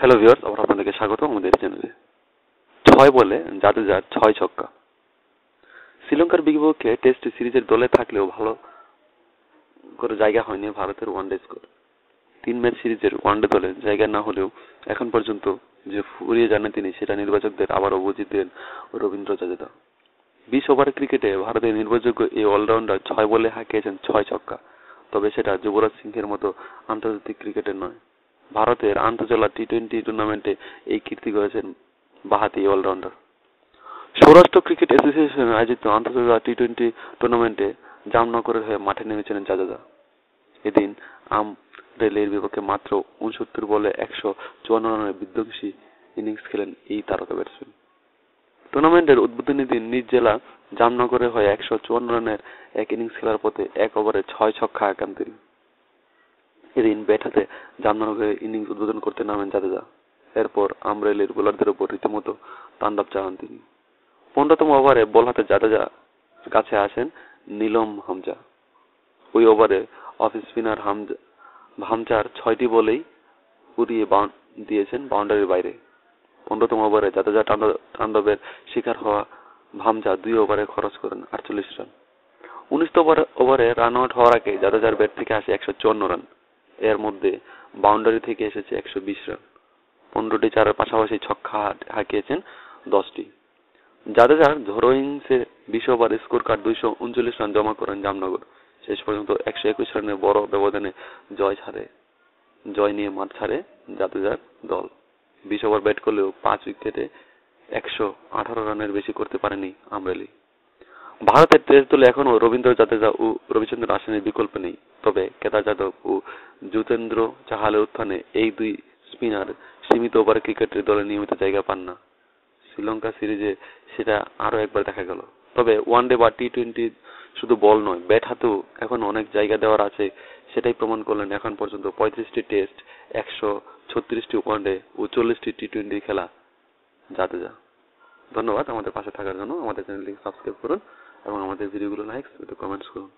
hello viewers আবার আপনাদেরকে স্বাগত আমাদের চ্যানেলে ছয় বলে যাতে জাদেজার ছয় ছক্কা শ্রীলঙ্কার বিপক্ষে টেস্ট সিরিজের দলে থাকলেও ভালো করে জায়গা হয়নি ভারতের ওয়ান ডে স্কোর তিন ম্যাচ সিরিজের ওয়ান ডে দলে জায়গা না হলেও এখন পর্যন্ত যে ফুরিয়ে জানে তিনি সেটা নির্বাচকদের আবারও বুঝিয়ে দেন রবীন্দ্র জাদেদা বিশ ওভার ক্রিকেটে ভারতের নির্ভরযোগ্য এই অলরাউন্ডার ছয় বলে হাঁকিয়েছেন ছয় ছক্কা তবে সেটা যুবরাজ সিংহের মতো আন্তর্জাতিক ক্রিকেটের নয় ভারতের আন্তজলা টি টোয়েন্টি টুর্নামেন্টে এই কীর্তি করেছেন বাহাতি অলরাউন্ডার সৌরাষ্ট্র ক্রিকেট অ্যাসোসিয়েশন আয়োজিত আন্তর্জাতিক টি টোয়েন্টি টুর্নামেন্টে জামনগরের হয়ে মাঠে নেমেছিলেন জাজাদা এদিন আম রেলের বিপক্ষে মাত্র উনসত্তর বলে একশো চুয়ান্ন রানের বিধ্বংসী ইনিংস খেলেন এই তারকা ব্যাটসম্যান টুর্নামেন্টের উদ্বোধনী দিন নিজ জেলা জামনগরে হয়ে একশো চুয়ান্ন রানের এক ইনিংস খেলার পথে এক ওভারে ছয় ছক্কা আঁকান তিনি এদিন ব্যাট হাতে হয়ে ইনিংস উদ্বোধন করতে নামেন জাদেজা এরপর আমরেলের বোলারদের উপর রীতিমতো তাণ্ডব চালান তিনি পনেরোতম ওভারে বল হাতে জাদেজা কাছে আসেন নীলম হামজা ওই ওভারে অফ স্পিনার হামজা হামজার ছয়টি বলেই উড়িয়ে দিয়েছেন বাউন্ডারির বাইরে পনেরোতম ওভারে জাদেজা তাণ্ডবের শিকার হওয়া ভামজা দুই ওভারে খরচ করেন আটচল্লিশ রান উনিশতম ওভারে রান আউট হওয়ার আগে জাদেজার ব্যাট থেকে আসে একশো চুয়ান্ন রান এর মধ্যে বাউন্ডারি থেকে এসেছে একশো বিশ রান পনেরোটি চারের পাশাপাশি ছক্কা হাঁকিয়েছেন দশটি জাদেজা ঝড়ো ইনিংসে বিশ ওভার স্কোর কার্ড দুইশো উনচল্লিশ রান জমা করেন জামনগর শেষ পর্যন্ত একশো একুশ রানের বড় ব্যবধানে জয় ছাড়ে জয় নিয়ে মাঠ ছাড়ে জাদেজার দল বিশ ওভার ব্যাট করলেও পাঁচ উইকেটে একশো আঠারো রানের বেশি করতে পারেনি আমরেলি ভারতের টেস্ট দলে এখনও রবীন্দ্র জাদেজা ও রবিচন্দ্রন আসনের বিকল্প নেই তবে কেদার যাদব ও জুতেন্দ্র চাহালের উত্থানে এই দুই স্পিনার সীমিত ওভার ক্রিকেটের দলে নিয়মিত জায়গা পান না শ্রীলঙ্কা সিরিজে সেটা আরও একবার দেখা গেল তবে ওয়ানডে বা টি টোয়েন্টি শুধু বল নয় ব্যাট হাতেও এখন অনেক জায়গা দেওয়ার আছে সেটাই প্রমাণ করলেন এখন পর্যন্ত পঁয়ত্রিশটি টেস্ট একশো ছত্রিশটি ওয়ানডে ও চল্লিশটি টি টোয়েন্টি খেলা জাদেজা ধন্যবাদ আমাদের পাশে থাকার জন্য আমাদের চ্যানেলটি সাবস্ক্রাইব করুন এবং আমাদের ভিডিওগুলো লাইক কমেন্টস করুন